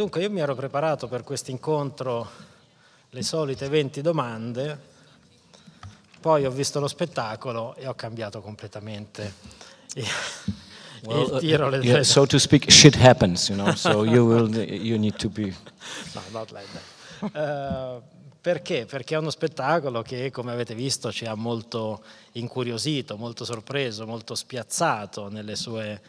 Dunque io mi ero preparato per questo incontro le solite 20 domande, poi ho visto lo spettacolo e ho cambiato completamente. Well, uh, yeah, so to speak, shit happens, you know, so you, will, you need to be... No, not like that. Uh, perché? Perché è uno spettacolo che, come avete visto, ci ha molto incuriosito, molto sorpreso, molto spiazzato nelle sue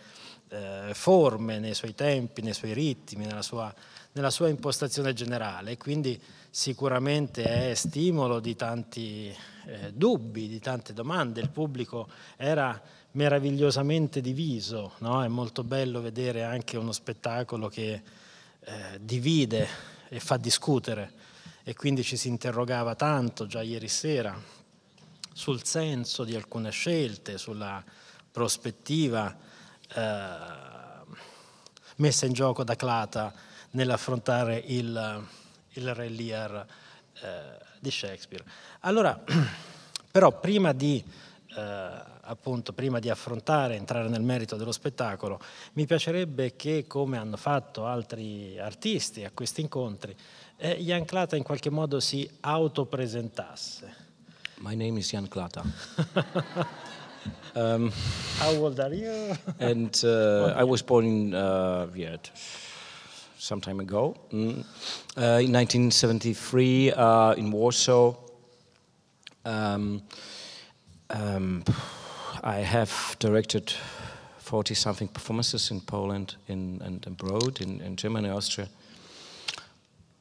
eh, forme, nei suoi tempi, nei suoi ritmi, nella sua, nella sua impostazione generale, quindi sicuramente è stimolo di tanti eh, dubbi, di tante domande, il pubblico era meravigliosamente diviso, no? è molto bello vedere anche uno spettacolo che eh, divide e fa discutere e quindi ci si interrogava tanto già ieri sera sul senso di alcune scelte, sulla prospettiva eh, messa in gioco da Clata nell'affrontare il, il Re eh, di Shakespeare. Allora, però prima di, eh, appunto, prima di affrontare, entrare nel merito dello spettacolo, mi piacerebbe che, come hanno fatto altri artisti a questi incontri, eh, Jan Clata in qualche modo si autopresentasse. My name is Jan Clata. Um, How old are you? and uh, I was born in uh, some time ago, mm. uh, in 1973 uh, in Warsaw. Um, um, I have directed 40 something performances in Poland in, and abroad, in, in Germany, Austria.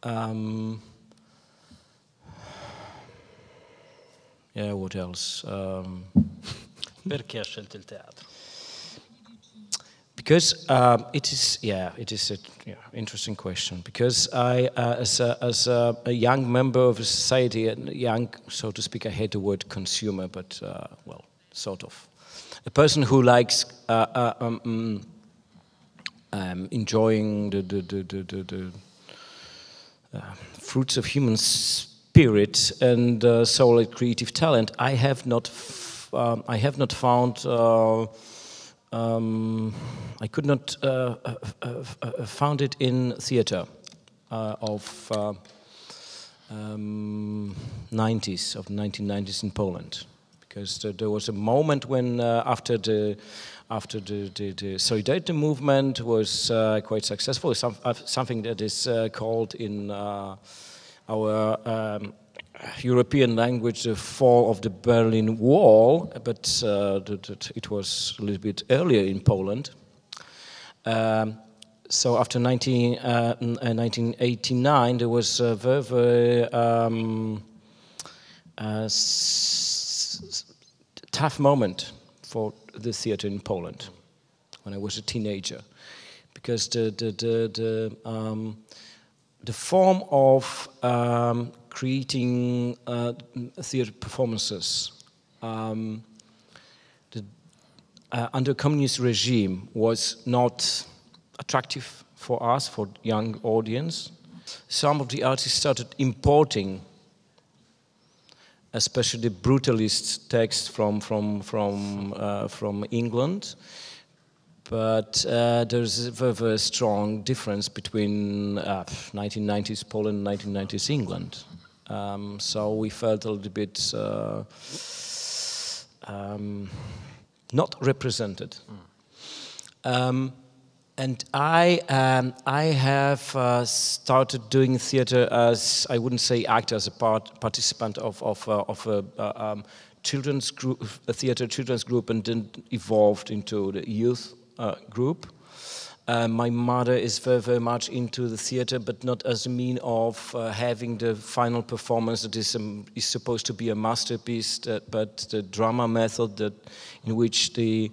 Um, yeah, what else? Um, Perché ha scelto il teatro? Because um, it is, yeah, it is an yeah, interesting question. Because I, uh, as, a, as a, a, young member of a society, a young, so to speak, I hate the word consumer, but uh, well, sort of, a person who likes uh, uh um, mm, um, enjoying the, the, the, the, the uh, fruits of human spirit and uh, soul and creative talent, I have not um, I have not found. Uh, um, I could not uh, uh, found it in theater of um, 90s of 1990s in Poland because there was a moment when uh, after the after the, the, the Solidarity movement was uh, quite successful, some, something that is uh, called in our um, European language, the uh, fall of the Berlin Wall, but uh, it was a little bit earlier in Poland. Um, so after 19, uh, 1989, uh, there was a very, very um, uh, tough moment for the theater in Poland when I was a teenager, because the the the, the, um, the form of um, creating uh, theater performances um, the, uh, under communist regime was not attractive for us, for young audience. Some of the artists started importing especially brutalist texts from, from, from, uh, from England. But uh, there's a very, very, strong difference between uh, 1990s Poland and 1990s England. Um, so we felt a little bit uh, um, not represented. Um, and I, um, I have uh, started doing theatre as, I wouldn't say actor, as a part, participant of, of, uh, of a, uh, um, children's group, a theatre children's group, and then evolved into the youth uh, group. Uh, my mother is very, very much into the theater, but not as a mean of uh, having the final performance that is, um, is supposed to be a masterpiece, that, uh, but the drama method that, in which the,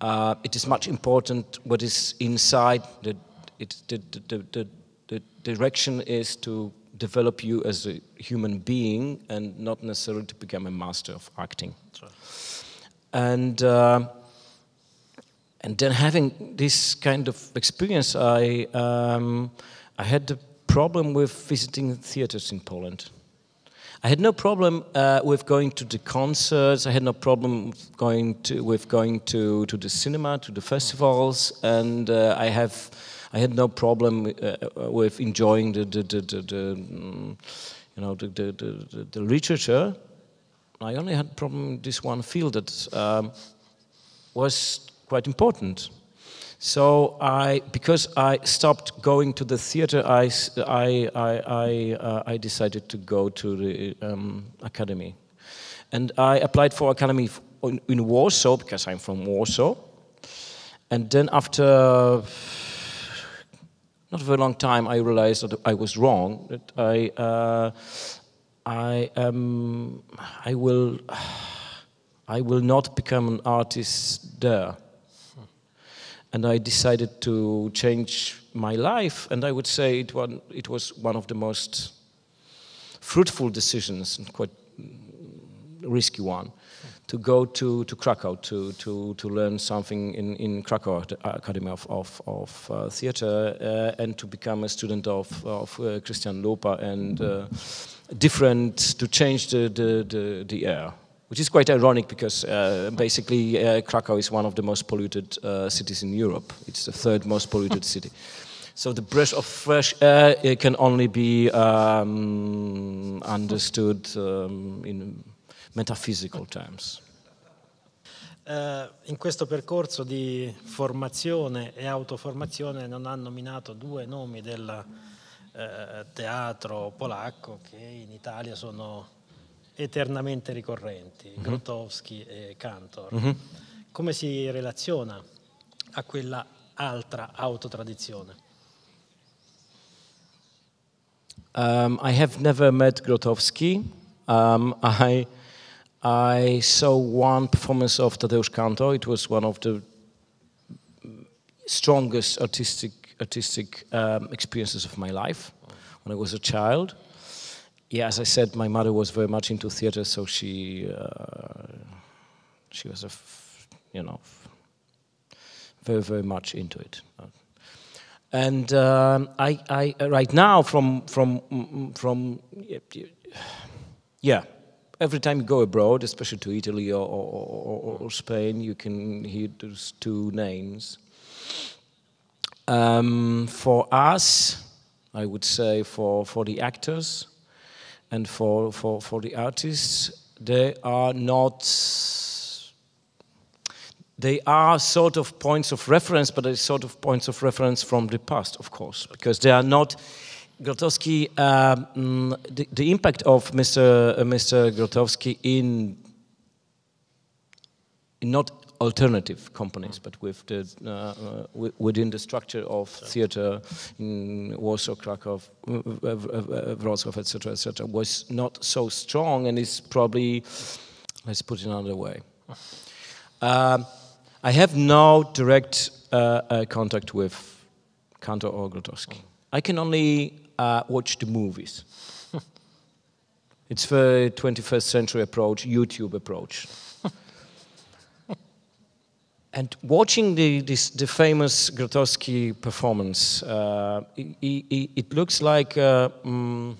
uh, it is much important what is inside, the, it, the, the, the, the direction is to develop you as a human being and not necessarily to become a master of acting. And uh, and then having this kind of experience, I, um, I had the problem with visiting theaters in Poland. I had no problem uh, with going to the concerts. I had no problem going to, with going to, to the cinema, to the festivals, and uh, I have I had no problem uh, uh with enjoying the, the, the, the, you know the, the, the, the literature. I only had problem in this one field that um, was quite important. So I, because I stopped going to the theater, I, I, I, I, uh, I decided to go to the um, academy. And I applied for academy in, Warsaw, because I'm from Warsaw. And then after not a very long time, I realized that I was wrong. That I, uh, I am, um, I will, I will not become an artist there and I decided to change my life. And I would say it, one, it was one of the most fruitful decisions, quite risky one, to go to, to Krakow to, to, to learn something in, in Krakow Academy of, of, of uh, Theatre uh, and to become a student of, of uh, Christian Lopa and uh, different, to change the, the, the, the air which is quite ironic because uh, basically uh, Krakow is one of the most polluted uh, cities in Europe. It's the third most polluted city. So the brush of fresh air it can only be um, understood um, in metaphysical terms. Uh, in questo percorso di formazione e autoformazione non ha nominato due nomi del uh, teatro polacco che in Italia sono eternamente ricorrenti, mm-hmm. Grotowski e Cantor. Mm-hmm. Come si relaziona a quella altra autotradizione? Um, I have never met Grotowski. Um, I, I saw one performance of Tadeusz Cantor. It was one of the strongest artistic, artistic um, experiences of my life when I was a child. yeah, as I said, my mother was very much into theater, so she uh, she was a f- you know f- very very much into it. And uh, I, I uh, right now from from mm, from yeah. Every time you go abroad, especially to Italy or, or, or, or Spain, you can hear those two names. Um, for us, I would say for, for the actors, and for, for, for the artists, they are not they are sort of points of reference, but they're sort of points of reference from the past, of course, because they are not. Grotowski, um, mm, the, the, impact of Mr. Uh, Mr. Grotowski in, in not alternative companies, but with the, uh, uh, within the structure of theater in Warsaw, Krakow, Wrocław, etc., etc., was not so strong and is probably, let's put it another way. Um, I have no direct uh, contact with Kantor or Grotowski. I can only watch the movies. It's the 21st century approach, YouTube approach. And watching the, this, the famous Grotowski performance, uh, it, it, it, looks like uh, um,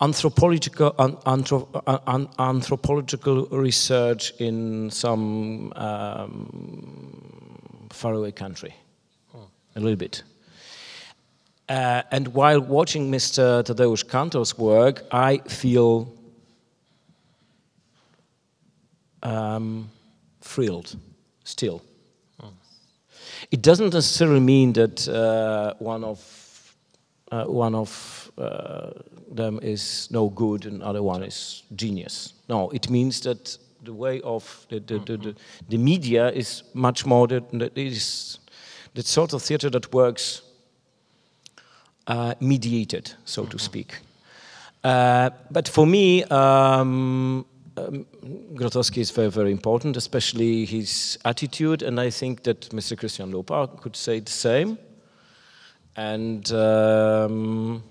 anthropological, an, anthrop, an, anthropological research in some um, faraway country, a little bit. Uh, and while watching Mr. Tadeusz Kantor's work, I feel um, thrilled still. It doesn't necessarily mean that uh, one of uh, one of uh, them is no good and other one is genius. No, it means that the way of the the, mm -hmm. the, the, media is much more that, that is the sort of theater that works uh, mediated, so mm -hmm. to mm-hmm. speak. Uh, but for me. Um, um, Grotowski is very, very important, especially his attitude, and I think that Mr. Christian Lopar could say the same. And um,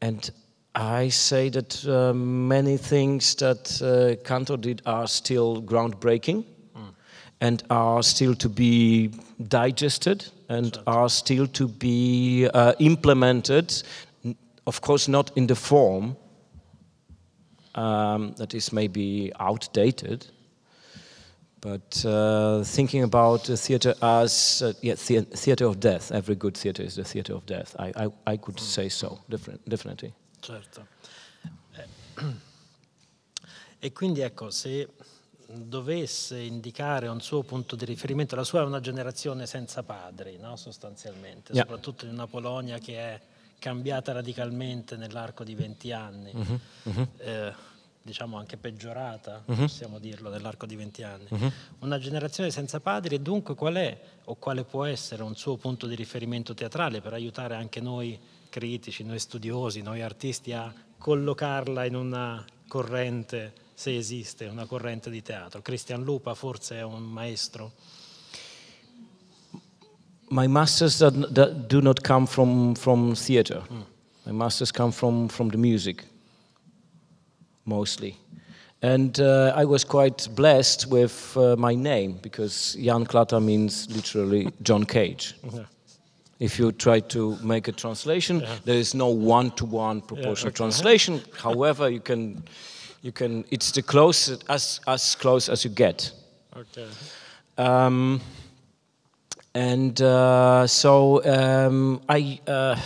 and I say that uh, many things that uh, did are still groundbreaking mm. and are still to be digested and are still to be uh, implemented, of course, not in the form um, that is maybe outdated. But uh, thinking about the theater as uh, yeah, the theater of death, every good theater is the theater of death. I, I, I could say so, different, definitely. Certo. Eh, e quindi ecco, se dovesse indicare un suo punto di riferimento, la sua è una generazione senza padri, no? sostanzialmente, yeah. soprattutto in una Polonia che è cambiata radicalmente nell'arco di 20 anni. Mm -hmm. Mm -hmm. Eh, diciamo anche peggiorata, uh-huh. possiamo dirlo, nell'arco di 20 anni. Uh-huh. Una generazione senza padri e dunque qual è o quale può essere un suo punto di riferimento teatrale per aiutare anche noi critici, noi studiosi, noi artisti a collocarla in una corrente, se esiste, una corrente di teatro. Christian Lupa forse è un maestro? My masters that, do not come from, from theater. Mm. My masters come from, from the music. mostly. And uh, I was quite blessed with uh, my name because Jan Klata means literally John Cage. Yeah. If you try to make a translation, yeah. there is no one-to-one proportional yeah, okay. translation. However, you can, you can. It's the closest, as as close as you get. Okay. Um, and uh, so um, I. Uh,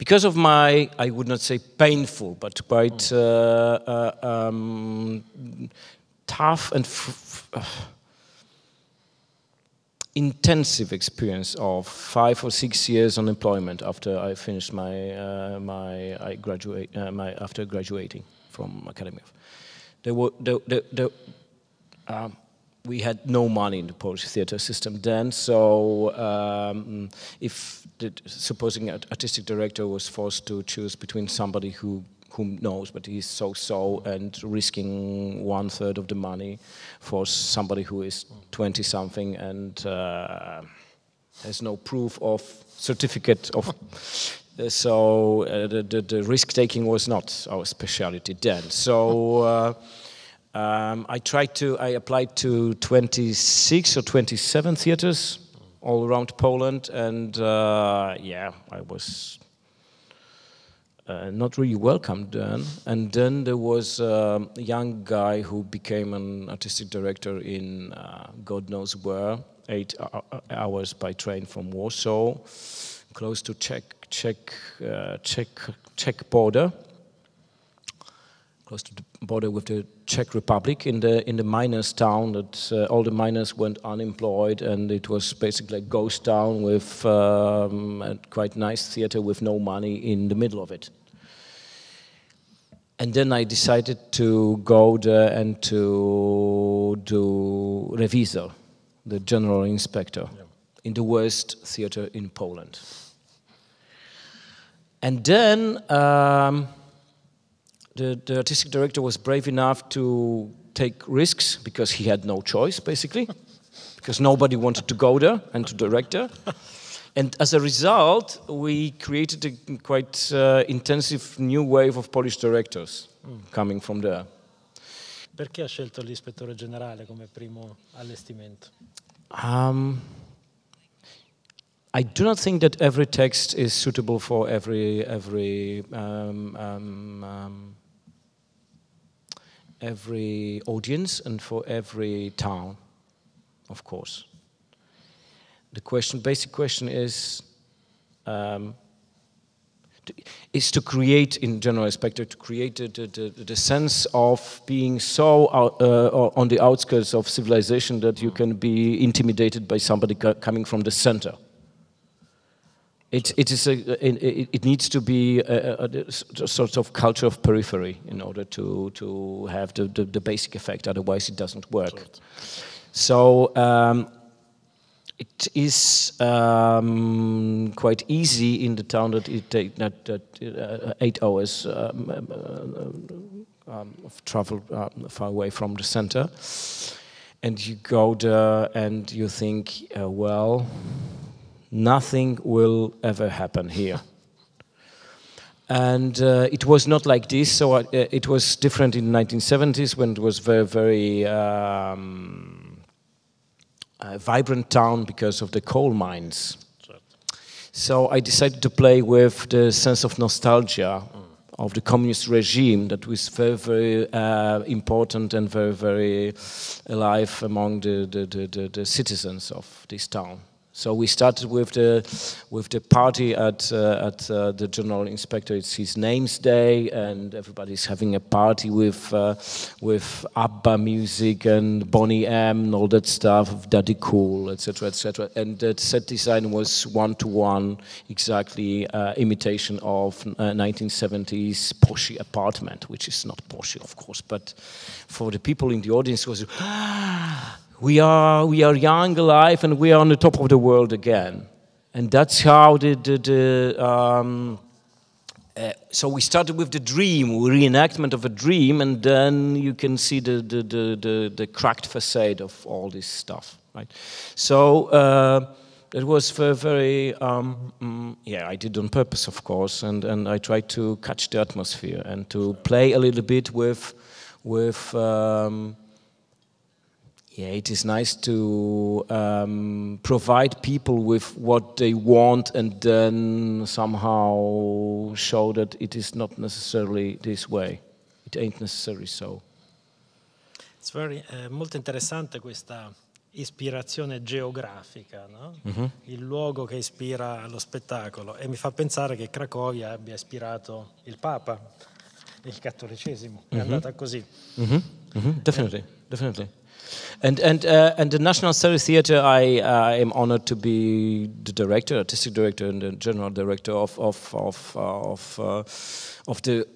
because of my, I would not say painful, but quite mm. uh, uh, um, tough and uh, intensive experience of five or six years unemployment after I finished my uh, my I graduate uh, my after graduating from academy. There were um, we had no money in the Polish theater system then, so um, if the supposing artistic director was forced to choose between somebody who whom knows, but he's so-so and risking one third of the money for somebody who is 20 something and uh, has no proof of certificate of uh, so uh, the, the, the risk taking was not our specialty then. So. Uh, um, I tried to, I applied to 26 or 27 theaters all around Poland, and uh, yeah, I was uh, not really welcomed then. And then there was um, a young guy who became an artistic director in uh, God knows where, eight uh, uh, hours by train from Warsaw, close to Czech Czech uh, Czech Czech border close to the border with the Czech Republic in the in the miners town that uh, all the miners went unemployed and it was basically a ghost town with um, a quite nice theater with no money in the middle of it. And then I decided to go there and to do revisor, the general inspector, yeah. in the worst theater in Poland. And then. Um, the, the artistic director was brave enough to take risks because he had no choice, basically, because nobody wanted to go there and to direct there. And as a result, we created a quite uh, intensive new wave of Polish directors mm. coming from there. Perché ha scelto l'ispettore generale come primo allestimento? Um, I do not think that every text is suitable for every every um, um, um every audience and for every town, of course. The question, basic question is, um, to, is to create, in general aspect, to create the, the, the, sense of being so out, uh, on the outskirts of civilization that you mm. can be intimidated by somebody coming from the center. It, it, is a, it, it needs to be a, a, a, sort of culture of periphery in order to, to have the, the, the basic effect, otherwise it doesn't work. So um, it is um, quite easy in the town that it takes that, that uh, eight hours um, uh, um of travel uh, far away from the center. And you go there and you think, uh, well, nothing will ever happen here. And uh, it was not like this, so I, uh, it was different in the 1970s when it was very, very um, vibrant town because of the coal mines. So I decided to play with the sense of nostalgia mm. of the communist regime that was very, very uh, important and very, very alive among the, the, the, the citizens of this town. So we started with the with the party at uh, at uh, the general inspector. It's his name's day, and everybody's having a party with uh, with ABBA music and Bonnie M and all that stuff, Daddy Cool, etc., etc. And the set design was one to one, exactly uh, imitation of 1970s uh, Porsche apartment, which is not Porsche, of course, but for the people in the audience was. Ah! we are, we are young, alive, and we are on the top of the world again. And that's how the, the, the um, uh, so we started with the dream, reenactment of a dream, and then you can see the, the, the, the, the cracked facade of all this stuff, right? So uh, it was very, um, mm, yeah, I did on purpose, of course, and, and I tried to catch the atmosphere and to play a little bit with, with um, yeah, it is nice to um, provide people with what they want and then somehow show that it is not necessarily this way. It ain't necessarily so. It's very, eh, molto interessante questa ispirazione geografica, no? mm -hmm. il luogo che ispira lo spettacolo e mi fa pensare che Cracovia abbia ispirato il Papa, il cattolicesimo, mm -hmm. è mm-hmm. andata così. Mm -hmm. Definitely, eh, definitely. And and uh, and the National Theatre, I uh, am honored to be the director, artistic director, and the general director of of of uh, of, uh, of the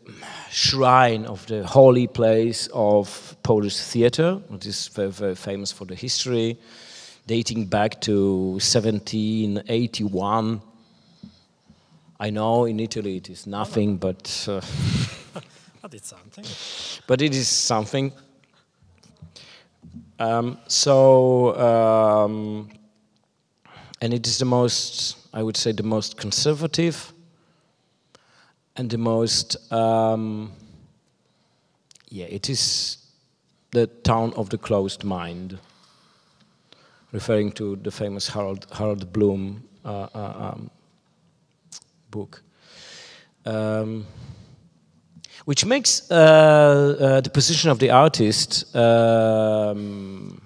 shrine of the holy place of Polish theatre, which is very very famous for the history, dating back to 1781. I know in Italy it is nothing, but. Uh, but it's something. But it is something. Um, so, um, and it is the most, I would say, the most conservative and the most, um, yeah, it is the town of the closed mind, referring to the famous Harold, Harold Bloom uh, uh, um, book. Um, which makes uh, uh, the position of the artist um,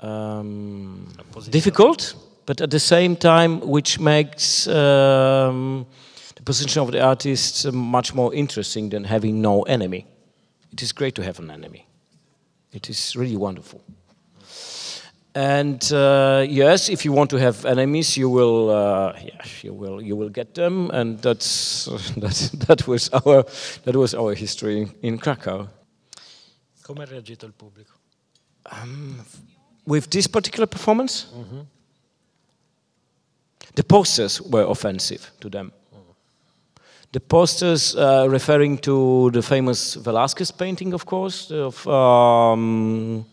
um, difficult, but at the same time, which makes um, the position of the artist much more interesting than having no enemy. It is great to have an enemy. It is really wonderful. And uh, yes, if you want to have enemies, you will, uh, yeah, you will, you will get them, and that's that. That was our that was our history in Krakow. Come reagito il pubblico? Um, with this particular performance, mm -hmm. the posters were offensive to them. The posters uh, referring to the famous Velázquez painting, of course, of. Um,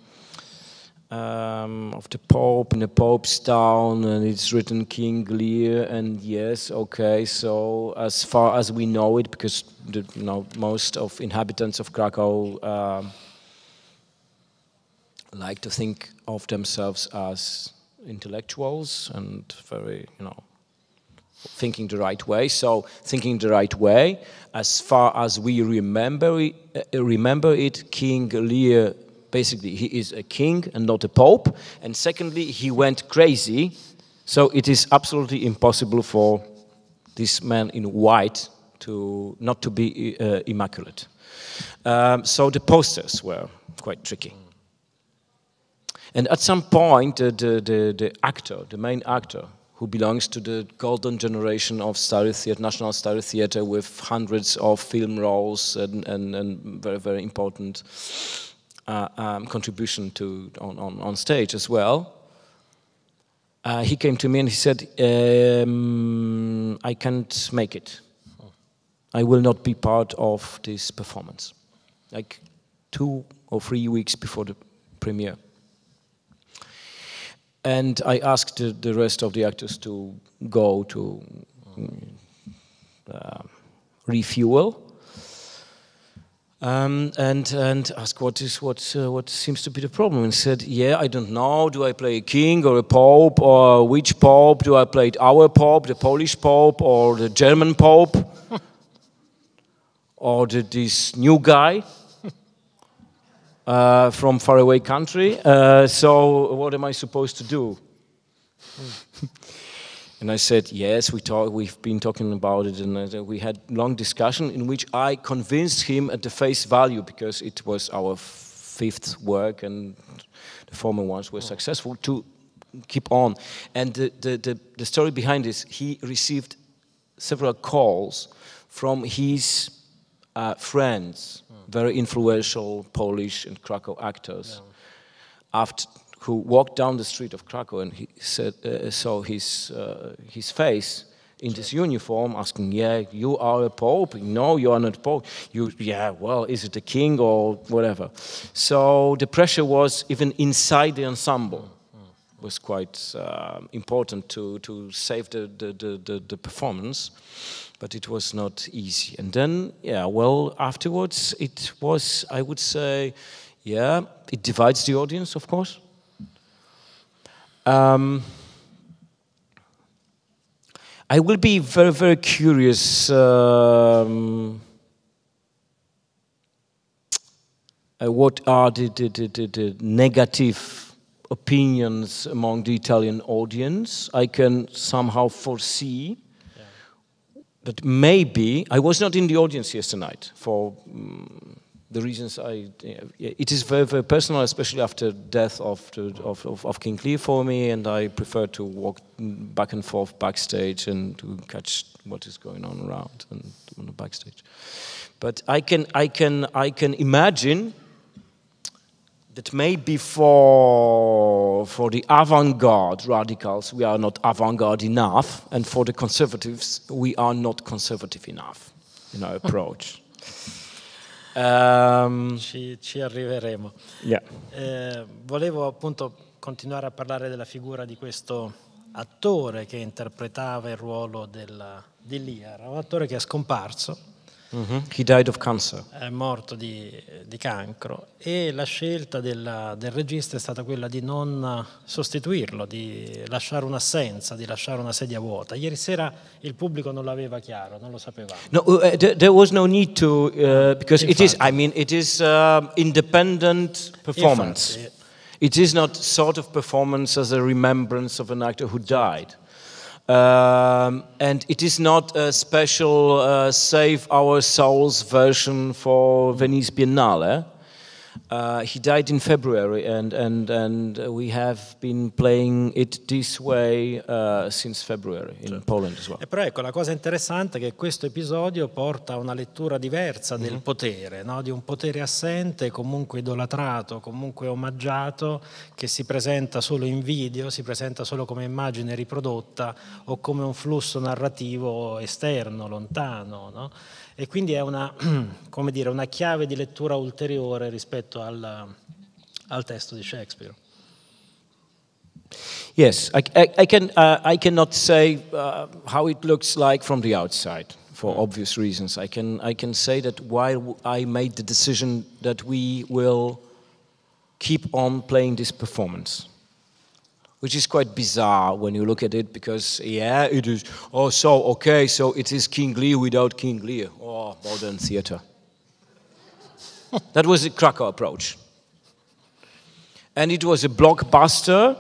um, of the Pope in the Pope's town, and it's written King Lear. And yes, okay. So as far as we know it, because the, you know, most of inhabitants of Krakow uh, like to think of themselves as intellectuals and very, you know, thinking the right way. So thinking the right way, as far as we remember it, remember it King Lear basically he is a king and not a pope. And secondly, he went crazy. So it is absolutely impossible for this man in white to not to be uh, immaculate. Um, so the posters were quite tricky. And at some point, uh, the, the, the actor, the main actor, who belongs to the golden generation of Theatre, National Theatre, with hundreds of film roles and, and, and very, very important uh, um, contribution to on, on, on, stage as well. Uh, he came to me and he said, um, I can't make it. I will not be part of this performance. Like two or three weeks before the premiere. And I asked the, the rest of the actors to go to uh, refuel. Um, and and asked what is what uh, what seems to be the problem and said yeah I don't know do I play a king or a pope or which pope do I play our pope the Polish pope or the German pope or the, this new guy uh, from faraway country uh, so what am I supposed to do hmm. And I said, yes, we talk, we've been talking about it, and uh, we had long discussion in which I convinced him at the face value because it was our fifth work, and the former ones were hmm. successful to keep on. And the, the, the, the story behind this, he received several calls from his uh, friends, hmm. very influential Polish and Krakow actors, yeah. after who walked down the street of Krakow and he said, uh, saw his, uh, his face in this uniform, asking, "Yeah, you are a pope? No, you are not pope. You, yeah, well, is it a king or whatever?" So the pressure was even inside the ensemble was quite uh, important to to save the the, the, the the performance, but it was not easy. And then, yeah, well, afterwards it was, I would say, yeah, it divides the audience, of course um, I will be very, very curious. Um, uh, what are the, the, the, the, negative opinions among the Italian audience? I can somehow foresee. Yeah. But maybe, I was not in the audience yesterday night for um, the reasons I, it is very, very personal, especially after death of, of, of, of, King Lear for me, and I prefer to walk back and forth backstage and to catch what is going on around and on the backstage. But I can, I can, I can imagine that maybe for, for the avant-garde radicals, we are not avant-garde enough, and for the conservatives, we are not conservative enough in our approach. Um, ci, ci, arriveremo. Yeah. Eh, volevo appunto continuare a parlare della figura di questo attore che interpretava il ruolo della, di Lear, un attore che è scomparso Mm-hmm. He died of cancer. È morto di, di cancro e la scelta della, del regista è stata quella di non sostituirlo, di lasciare un'assenza, di lasciare una sedia vuota. Ieri sera il pubblico non l'aveva chiaro, non lo sapeva. No, uh, eh, there, was no need to, uh, because Infatti. it is, I mean, it is uh, independent performance. Infatti. It is not sort of performance as a remembrance of an actor who died. Um, and it is not a special uh, Save Our Souls version for Venice Biennale. Eh? Uh, he died in February, and, and, and we have been playing it this way uh, since February in certo. Poland as well. E però ecco, la cosa interessante è che questo episodio porta a una lettura diversa del mm -hmm. potere, no? di un potere assente, comunque idolatrato, comunque omaggiato, che si presenta solo in video, si presenta solo come immagine riprodotta o come un flusso narrativo esterno, lontano. No? E quindi è una, dire, una chiave di lettura ulteriore rispetto rispetto alla, eh, al testo di Shakespeare. Yes, I, I, I can, uh, I cannot say uh, how it looks like from the outside for obvious reasons. I can, I can say that while I made the decision that we will keep on playing this performance, which is quite bizarre when you look at it because, yeah, it is, oh, so, okay, so it is King Lear without King Lear, or oh, modern theater. that was the Krakow approach. And it was a blockbuster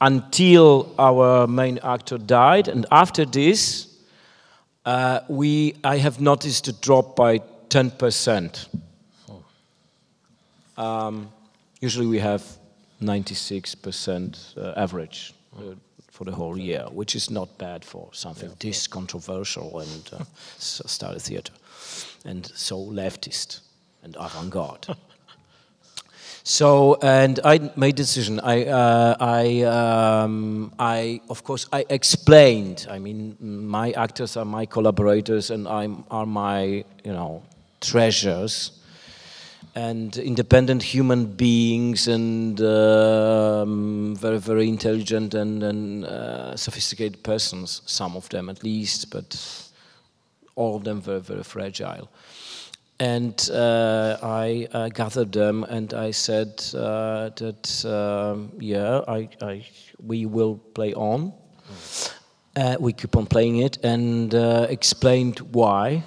until our main actor died. And after this, uh, we, I have noticed a drop by 10%. Um, usually we have 96% uh, average uh, for the whole year, which is not bad for something yeah, this controversial and uh, started theater and so leftist and avant garde. So, and I made decision. I, uh, I, um, I, of course, I explained. I mean, my actors are my collaborators, and I'm are my, you know, treasures, and independent human beings, and um, very, very intelligent and, and uh, sophisticated persons. Some of them, at least, but all of them very, very fragile. And uh, I uh, gathered them and I said uh, that, um, yeah, I, I, we will play on. Uh, we keep on playing it and uh, explained why.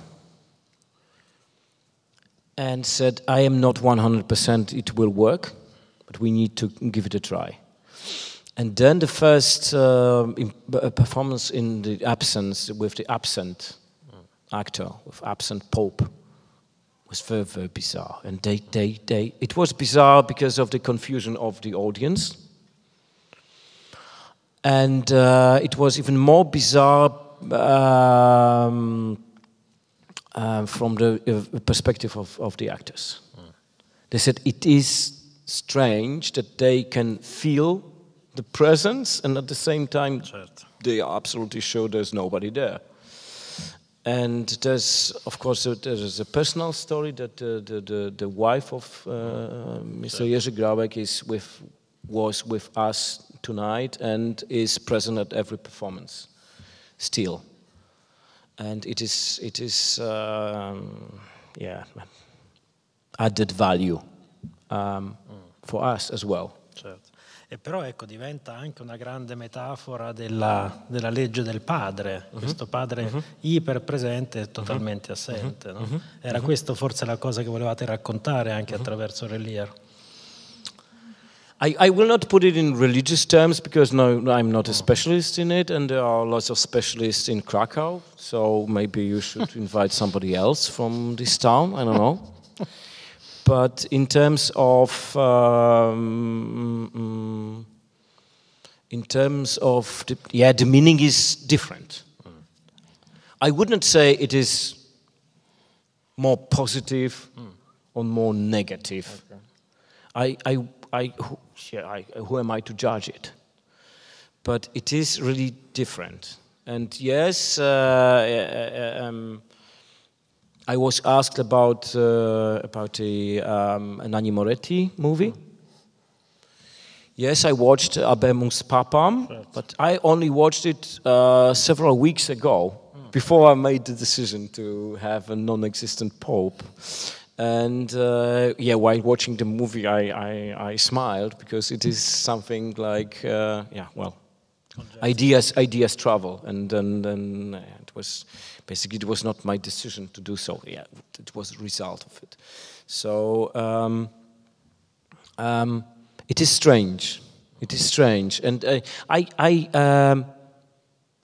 And said, I am not 100% it will work, but we need to give it a try. And then the first um, in uh, performance in the absence with the absent actor, with absent Pope was very, very bizarre. And they, they, they, it was bizarre because of the confusion of the audience. And uh, it was even more bizarre um, uh, from the uh, perspective of, of the actors. Mm. They said it is strange that they can feel the presence and at the same time they they absolutely sure there's nobody there. And there's, of course, there's a personal story that the, the, the, the wife of uh, Mr. Jerzy Grabek is with, was with us tonight and is present at every performance still. And it is, it is um, yeah, added value um, mm. for us as well. E però ecco, diventa anche una grande metafora della, della legge del padre, uh-huh. questo padre uh-huh. iperpresente e totalmente uh-huh. assente. No? Era questa forse la cosa che volevate raccontare anche attraverso Relier. I, I will not put it in religious terms because no, I'm not a oh. specialist in it, and there are lots of specialists in Krakow. So maybe you should invite somebody else from this town. I don't know. but in terms of um, in terms of the, yeah, the meaning is different. Mm. I wouldn't say it is more positive mm. or more negative. Okay. I, I, I, who, yeah, I, who am I to judge it? But it is really different. And yes, uh, uh, uh um, I was asked about uh, about a um, Moretti movie. Yes, I watched Abemus Papam, but I only watched it uh, several weeks ago hmm. before I made the decision to have a non-existent pope. And uh, yeah, while watching the movie, I, I, I smiled because it is something like uh, yeah, well, ideas ideas travel, and and, and it was Basically, it was not my decision to do so. Yeah, it was a result of it. So um, um, it is strange. It is strange, and uh, I, I, um,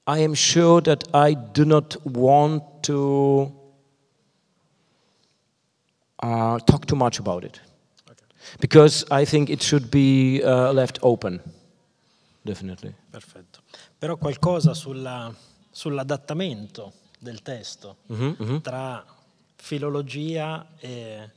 I am sure that I do not want to uh, talk too much about it, okay. because I think it should be uh, left open. Definitely. Perfetto. Però qualcosa sulla, sull'adattamento del testo mm-hmm, mm-hmm, tra filologia e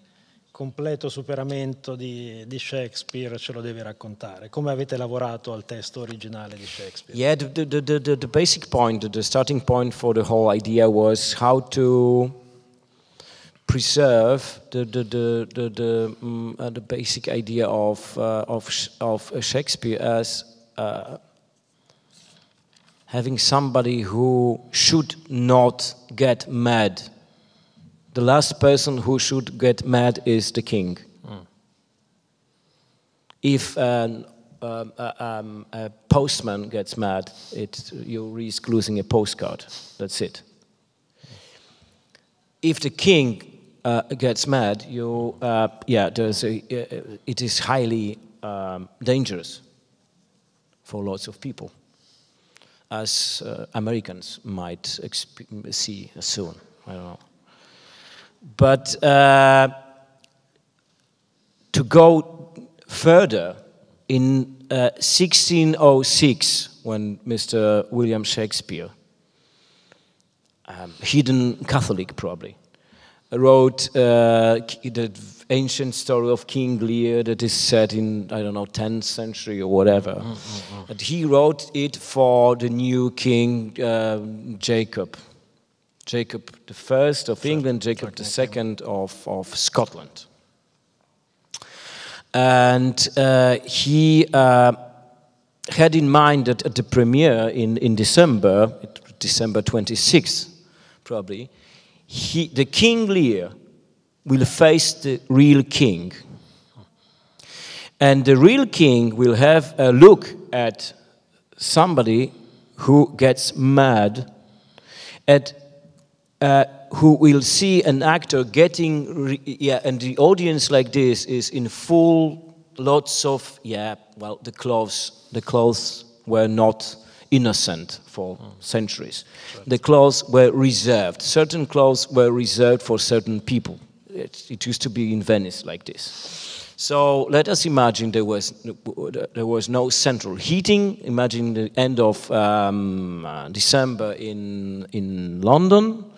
completo superamento di, di, Shakespeare ce lo deve raccontare. Come avete lavorato al testo originale di Shakespeare? Yeah, the, the, the, the basic point, the starting point for the whole idea was how to preserve the, the, the, the, the, um, uh, the basic idea of, uh, of, of Shakespeare as uh, having somebody who should not get mad. The last person who should get mad is the king. Mm. If an, um, a, um, a, postman gets mad, it, you risk losing a postcard. That's it. If the king uh, gets mad, you, uh, yeah, there's a, uh, it is highly um, dangerous for lots of people as uh, Americans might see soon. I don't know. But uh, to go further, in uh, 1606, when Mr. William Shakespeare, um, hidden Catholic probably, wrote uh, the ancient story of King Lear that is set in, I don't know, 10th century or whatever. Mm -hmm. And he wrote it for the new king, uh, Jacob. Jacob the first of England, Jacob the second of, of Scotland. And uh, he uh, had in mind that at the premiere in, in December, December 26th, probably, he, the King Lear will face the real king. And the real king will have a look at somebody who gets mad, at uh, who will see an actor getting, yeah, and the audience like this is in full lots of, yeah, well, the clothes, the clothes were not innocent for centuries. The clothes were reserved. Certain clothes were reserved for certain people. It, it used to be in Venice like this. So let us imagine there was, there was no central heating. Imagine the end of um, uh, December in, in London,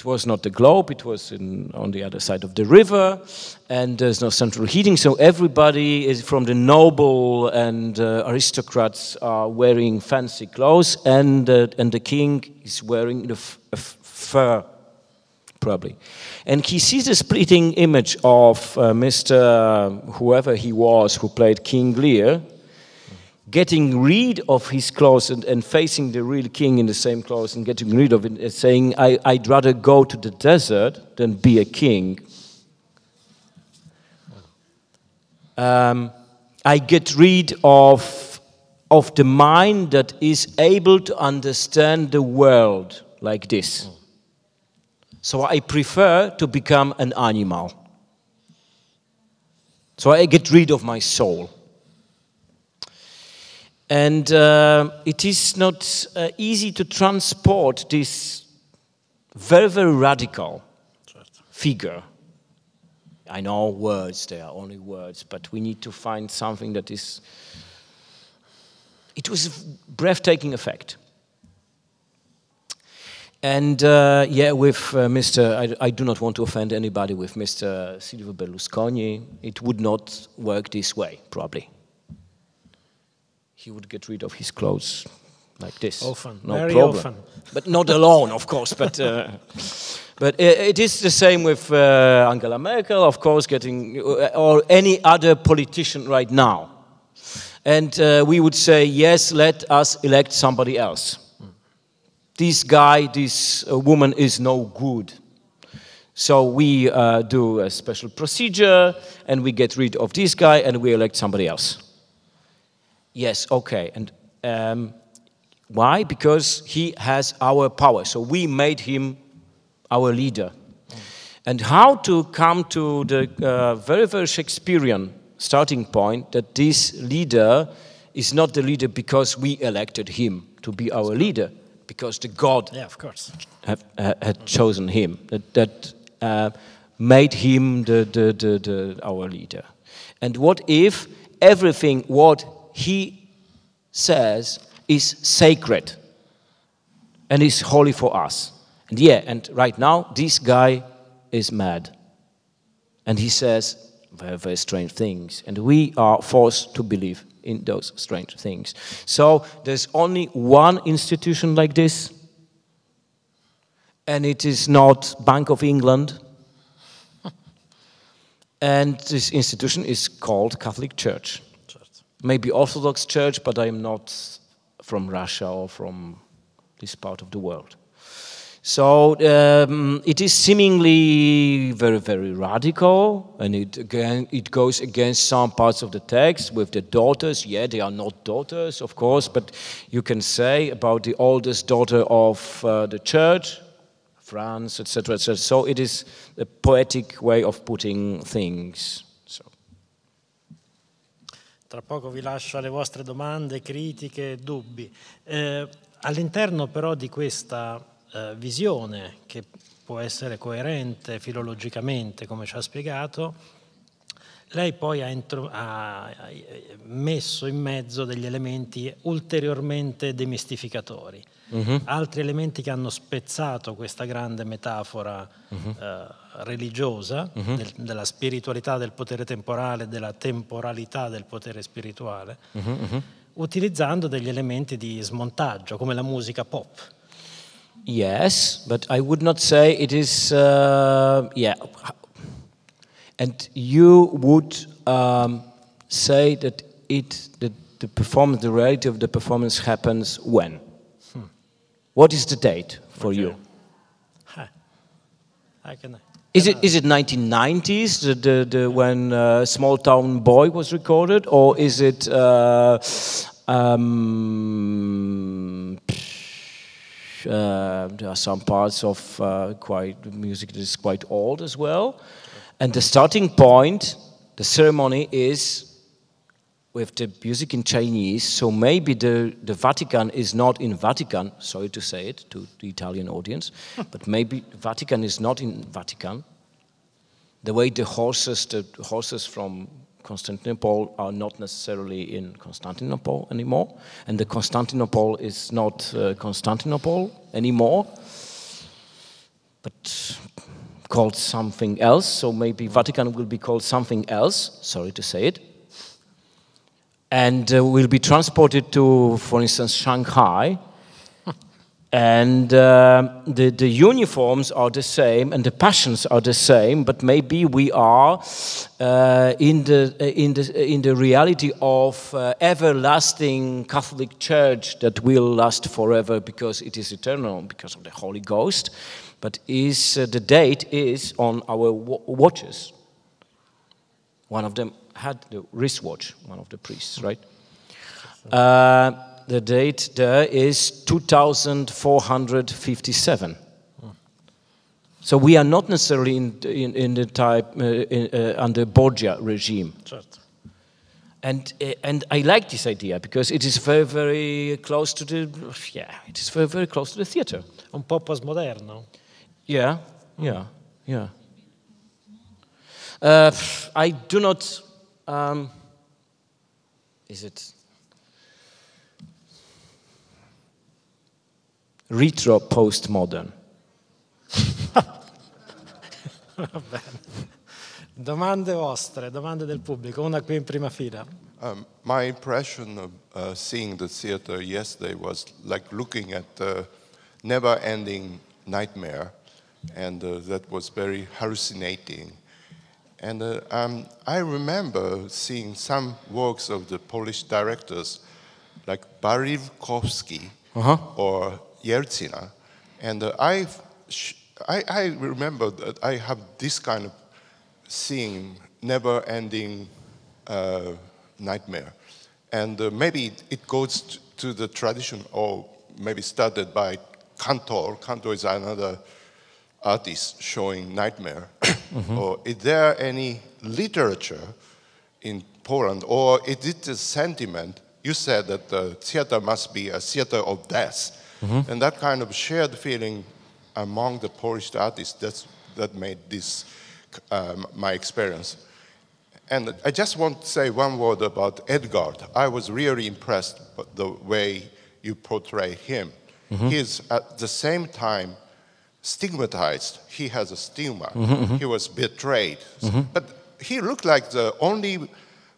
it was not the globe, it was in, on the other side of the river, and there's no central heating, so everybody is from the noble and uh, aristocrats are wearing fancy clothes, and, uh, and the king is wearing the fur, probably. And he sees a splitting image of uh, Mr. whoever he was who played King Lear, getting rid of his clothes and, and, facing the real king in the same clothes and getting rid of it and uh, saying, I, would rather go to the desert than be a king. Um, I get rid of, of the mind that is able to understand the world like this. So I prefer to become an animal. So I get rid of my soul. And uh, it is not uh, easy to transport this very, very radical figure. I know words, they are only words, but we need to find something that is. It was a breathtaking effect. And uh, yeah, with uh, Mr. I, I, do not want to offend anybody with Mr. Silvio Berlusconi, it would not work this way, probably he would get rid of his clothes like this. Often, no very problem. often. But not alone, of course. But uh, but it is the same with uh, Angela Merkel, of course, getting uh, or any other politician right now. And uh, we would say, yes, let us elect somebody else. This guy, this uh, woman is no good. So we uh, do a special procedure and we get rid of this guy and we elect somebody else. Yes, okay. And um, why? Because he has our power. So we made him our leader. And how to come to the uh, very, very Shakespearean starting point that this leader is not the leader because we elected him to be our leader, because the God yeah, of course. Have, uh, had chosen him, that, that uh, made him the, the, the, the, our leader. And what if everything what he says is sacred and is holy for us. And yeah, and right now, this guy is mad. And he says very, very strange things. And we are forced to believe in those strange things. So there's only one institution like this, and it is not Bank of England. and this institution is called Catholic Church maybe Orthodox Church, but I'm not from Russia or from this part of the world. So um, it is seemingly very, very radical, and it again it goes against some parts of the text with the daughters. Yeah, they are not daughters, of course, but you can say about the oldest daughter of uh, the church, France, etc., etc. So it is a poetic way of putting things. tra poco vi lascio alle vostre domande, critiche, dubbi. Eh, all'interno però di questa eh, visione, che può essere coerente filologicamente, come ci ha spiegato, lei poi ha, entro, ha, messo in mezzo degli elementi ulteriormente demistificatori. Uh-huh. Altri elementi che hanno spezzato questa grande metafora uh-huh. eh, religiosa uh-huh. del, della spiritualità del potere temporale, della temporalità del potere spirituale, utilizzando degli elementi di smontaggio, come la musica pop. Yes, but I would not say it is. Uh, yeah, and you would um, say that it the, the performance, the reality of the performance happens when. What is the date for okay. you? I can. Is it, uh, is it 1990s, the, the, the when uh, Small Town Boy was recorded, or is it uh, um, uh, there are some parts of uh, quite music that is quite old as well. And the starting point, the ceremony is with the music in Chinese, so maybe the, the Vatican is not in Vatican, sorry to say it to the Italian audience, but maybe Vatican is not in Vatican. The way the horses, the horses from Constantinople are not necessarily in Constantinople anymore, and the Constantinople is not uh, Constantinople anymore, but called something else, so maybe Vatican will be called something else, sorry to say it, and uh, will be transported to, for instance, Shanghai. and uh, the, the uniforms are the same and the passions are the same, but maybe we are uh, in, the, uh, in, the, uh, in the reality of uh, everlasting Catholic Church that will last forever because it is eternal, because of the Holy Ghost. But is, the date is on our watches. One of them had the wristwatch, one of the priests, right? Uh, the date there is 2457. So we are not necessarily in, in, in the type uh, in, uh, under Borgia regime. Right. And, uh, and I like this idea because it is very, very close to the, yeah, it is very, very close to the theater. Un po' postmoderno. Yeah, yeah, yeah. Uh, I do not um, is it retro postmodern? domande vostre, domande del pubblico, una qui in prima fila. Um, my impression of uh, seeing the theater yesterday was like looking at a never ending nightmare, and uh, that was very hallucinating. And uh, um, I remember seeing some works of the Polish directors like Barykowski uh-huh. or Yertsina. And uh, I, I, I, remember that I have this kind of seeing never ending uh, nightmare. And uh, maybe it goes to the tradition or maybe started by Cantor. Cantor is another artist showing nightmare mm -hmm. or is there any literature in Poland, or is it a sentiment? You said that the theater must be a theater of death, mm -hmm. and that kind of shared feeling among the Polish artists that's, that made this um, my experience. And I just want to say one word about Edgard. I was really impressed by the way you portray him. Mm -hmm. He's at the same time stigmatized. He has a stigma. Mm-hmm, mm-hmm. He was betrayed. Mm-hmm. But he looked like the only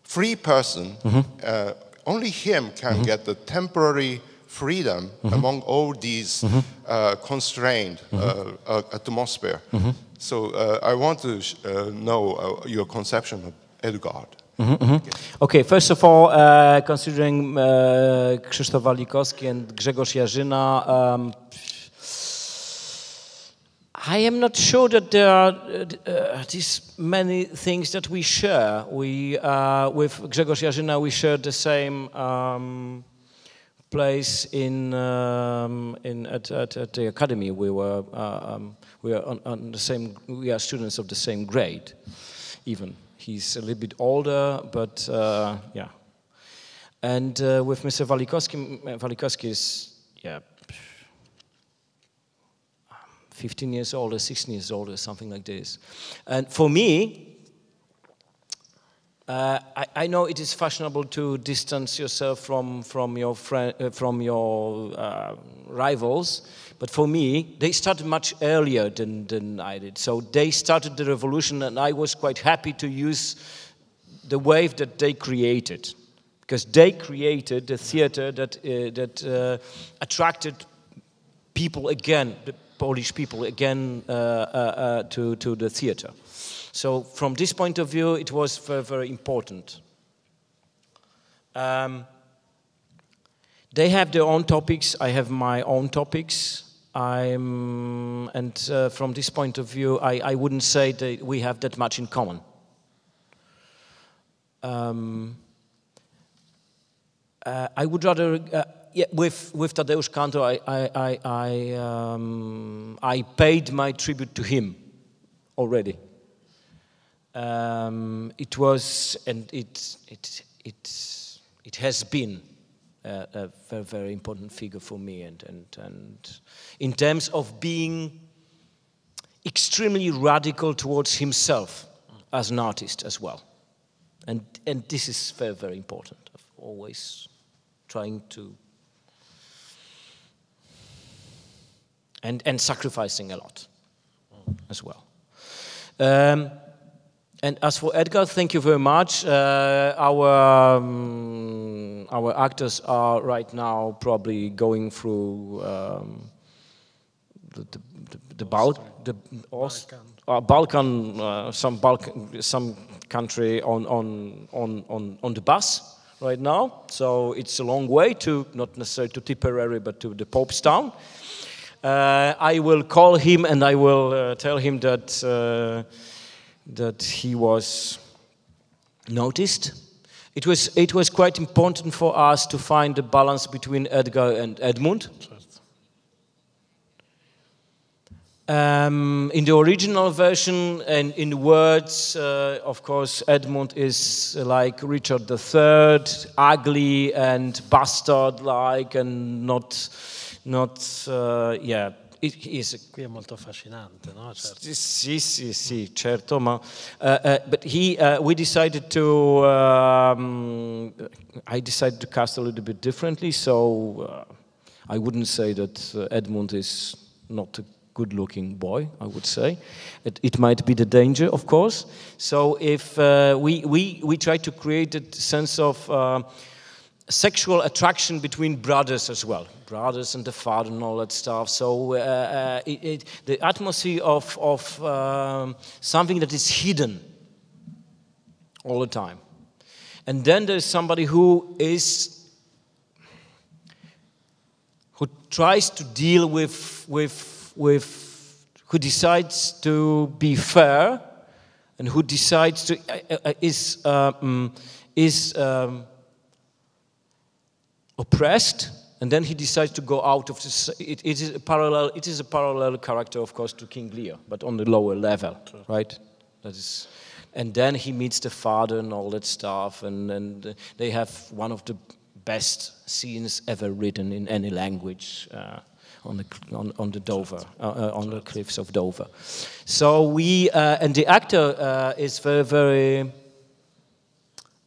free person. Mm-hmm. Uh, only him can mm-hmm. get the temporary freedom mm-hmm. among all these uh, constrained uh, uh, atmosphere. So uh, I want to sh- uh, know your conception of Edgard. Mm-hmm. Okay, first of all, uh, considering uh, Krzysztof Walikowski and Grzegorz Jarzyna, um, I am not sure that there are uh, uh, these many things that we share. We, uh, with Grzegorz Jarzyna, we share the same um, place in, um, in at, at, at, the academy. We were, uh, um, we are on, on, the same, we are students of the same grade, even. He's a little bit older, but uh, yeah. And uh, with Mr. Walikowski, Walikowski is, yeah, 15 years old or 16 years old or something like this. And for me, uh, I, I, know it is fashionable to distance yourself from, from your, friend, uh, from your uh, rivals, but for me, they started much earlier than, than I did. So they started the revolution, and I was quite happy to use the wave that they created. Because they created the theater that, uh, that uh, attracted people again, the Polish people again uh, uh, uh, to, to the theater. So from this point of view, it was very, very important. Um, they have their own topics, I have my own topics. I'm, and uh, from this point of view, I, I, wouldn't say that we have that much in common. Um, uh, I would rather, yeah, with with Tadeusz Kantor, I I I, um, I, paid my tribute to him already. Um, it was and it it it it has been a, a, very very important figure for me and and and in terms of being extremely radical towards himself as an artist as well, and and this is very very important. I've always trying to and, and sacrificing a lot as well. Um, and as for Edgar, thank you very much. Uh, our um, our actors are right now probably going through um, the, the, the, Bal the Balkan, uh, Balkan uh, some Balkan, some country on on on on on the bus right now. So it's a long way to not necessarily to Tipperary, but to the Pope's town uh, I will call him and I will uh, tell him that, uh, that he was noticed. It was, it was quite important for us to find the balance between Edgar and Edmund. Um, in the original version and in words, uh, of course, Edmund is like Richard III, ugly and bastard like, and not not uh, yeah, is, Qui è molto affascinante, no? Certo. Sì, sì, sì, certo, ma uh, uh, but he uh, we decided to um, I decided to cast a little bit differently, so uh, I wouldn't say that uh, Edmund is not a good-looking boy, I would say. It, it, might be the danger, of course. So if uh, we we we try to create a sense of sexual attraction between brothers as well, brothers and the father and all that stuff. So uh, uh, it, it, the atmosphere of, of um, something that is hidden all the time. And then there's somebody who is who tries to deal with with with who decides to be fair and who decides to uh, uh, uh mm, is um, is um, oppressed, and then he decides to go out of this. It, it is a parallel. It is a parallel character, of course, to King Lear, but on the lower level, right? That is, and then he meets the father and all that stuff, and and they have one of the best scenes ever written in any language. Uh, on the on, on the Dover uh, uh, on the cliffs of Dover, so we uh, and the actor uh, is very very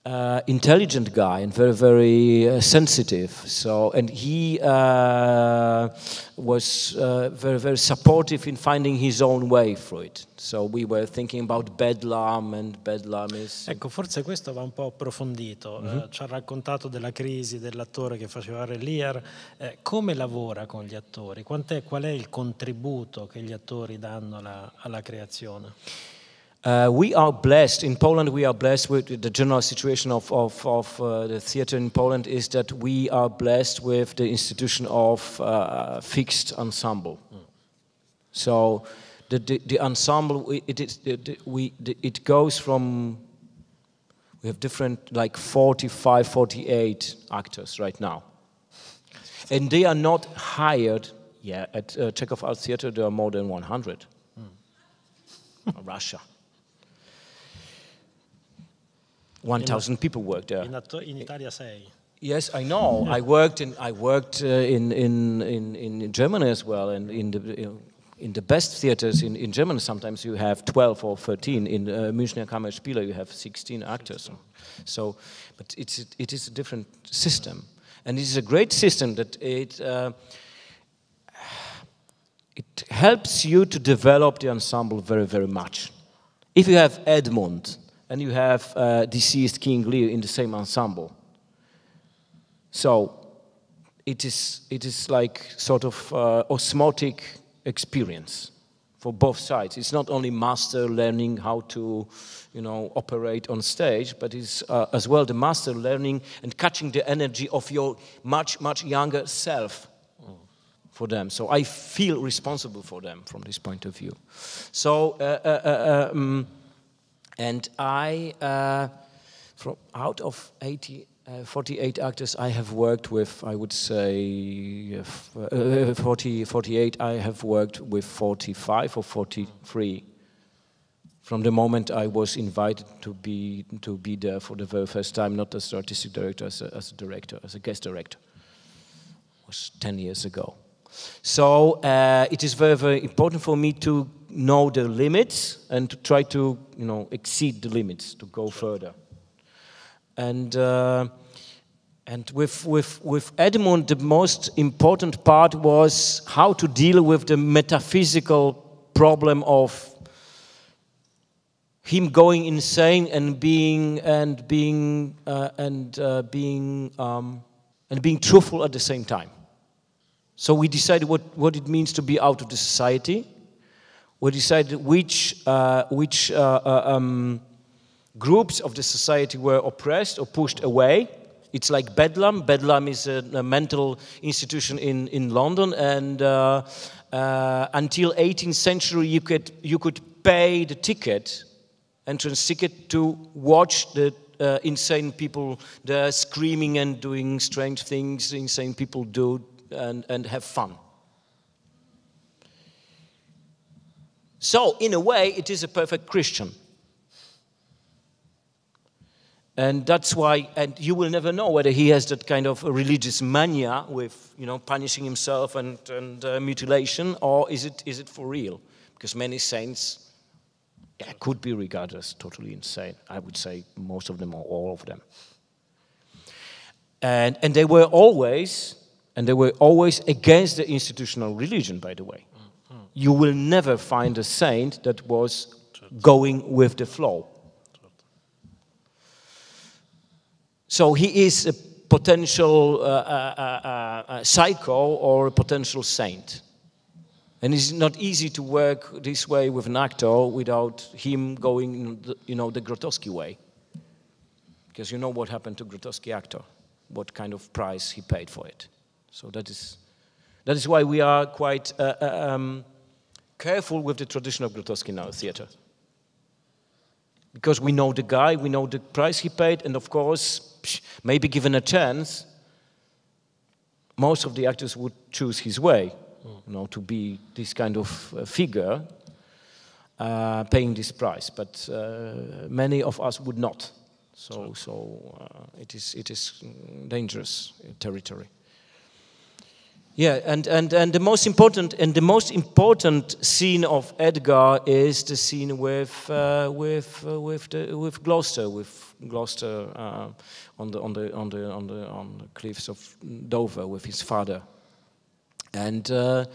uh, intelligent guy and very very uh, sensitive so and he uh, was uh, very very supportive in finding his own way through it so we were thinking about bedlam and bedlam is ecco forse questo va un po' approfondito mm-hmm. ci ha raccontato della crisi dell'attore che faceva Relier eh, come lavora con gli attori Quant'è, qual è il contributo che gli attori danno la, alla creazione Uh, we are blessed in Poland. We are blessed with the general situation of, of, of uh, the theater in Poland is that we are blessed with the institution of uh, fixed ensemble. Mm. So the, the, the, ensemble it, it, it, we, it goes from we have different like 45, 48 actors right now, and they are not hired. Yeah, at uh, Chekhov Art Theater there are more than 100. Mm. Russia. 1,000 people worked there. In, in Italia 6. Yes, I know. I worked in I worked uh, in, in, in in Germany as well, and in the in, the best theaters in, in Germany, sometimes you have 12 or 13. In uh, Münchner Kammerspiele, you have 16 actors. So, but it's it is a different system, and it is a great system that it. Uh, it helps you to develop the ensemble very, very much. If you have Edmund, and you have uh, deceased King Lear in the same ensemble. So it is, it is like sort of uh, osmotic experience for both sides. It's not only master learning how to, you know, operate on stage, but it's uh, as well the master learning and catching the energy of your much, much younger self for them. So I feel responsible for them from this point of view. So uh, uh, uh um, and I, uh, from out of 80, uh, 48 actors I have worked with, I would say uh, 40, 48, I have worked with 45 or 43 from the moment I was invited to be, to be there for the very first time, not as artistic director, as a, as a director, as a guest director. It was 10 years ago. So uh, it is very, very important for me to know the limits and to try to you know exceed the limits to go further and uh, and with with with Edmund the most important part was how to deal with the metaphysical problem of him going insane and being and being uh, and uh, being um, and being truthful at the same time so we decided what, what it means to be out of the society we decided which, uh, which uh, uh, um, groups of the society were oppressed or pushed away. It's like Bedlam. Bedlam is a, a mental institution in, in London, and uh, uh, until 18th century, you could, you could pay the ticket, entrance ticket, to watch the uh, insane people they're screaming and doing strange things insane people do and, and have fun So, in a way, it is a perfect Christian. And that's why, and you will never know whether he has that kind of religious mania with, you know, punishing himself and, and uh, mutilation, or is it, is it for real? Because many saints yeah, could be regarded as totally insane. I would say most of them or all of them. And, and they were always, and they were always against the institutional religion, by the way you will never find a saint that was going with the flow. So he is a potential uh uh, uh, uh, uh, psycho or a potential saint. And it's not easy to work this way with an actor without him going, you know, the Grotowski way. Because you know what happened to Grotowski actor, what kind of price he paid for it. So that is, that is why we are quite uh, um, careful with the tradition of Grotowski now, theater. Because we know the guy, we know the price he paid, and of course, maybe given a chance, most of the actors would choose his way, you know, to be this kind of uh, figure, uh, paying this price. But uh, many of us would not. So, so uh, it is it is mm, dangerous territory. Yeah, and, and, and the most important and the most important scene of Edgar is the scene with uh, with uh, with the, with Gloucester with Gloucester uh, on the on the on the on the on the cliffs of Dover with his father, and uh,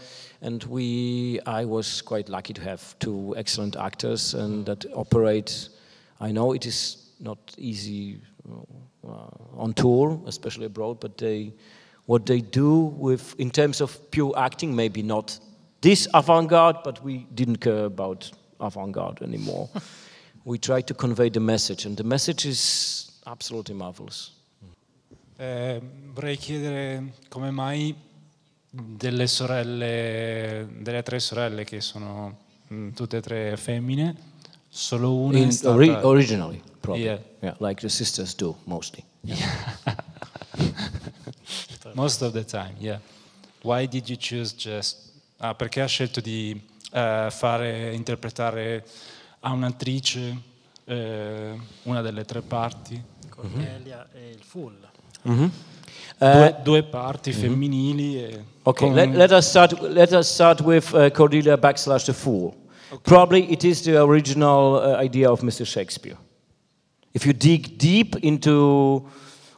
and we I was quite lucky to have two excellent actors and mm. that operate. I know it is not easy uh, on tour, especially abroad, but they what they do with, in terms of pure acting, maybe not this avant-garde, but we didn't care about avant-garde anymore. we tried to convey the message, and the message is absolutely marvelous. Eh, vorrei chiedere come mai delle sorelle, delle tre sorelle che sono mm, tutte e tre femmine, solo una originally, probably, yeah. Yeah, like the sisters do mostly. Yeah. Most of the time, yeah. Why did you choose just... Ah, perché ha scelto di uh, fare, interpretare a un'attrice eh, una delle tre parti? Cornelia mm-hmm. e il Full. Mm-hmm. due, eh, due, parti mm-hmm. femminili. okay, let, let, us start, let us start with uh, Cordelia backslash the Fool. Okay. Probably it is the original uh, idea of Mr. Shakespeare. If you dig deep into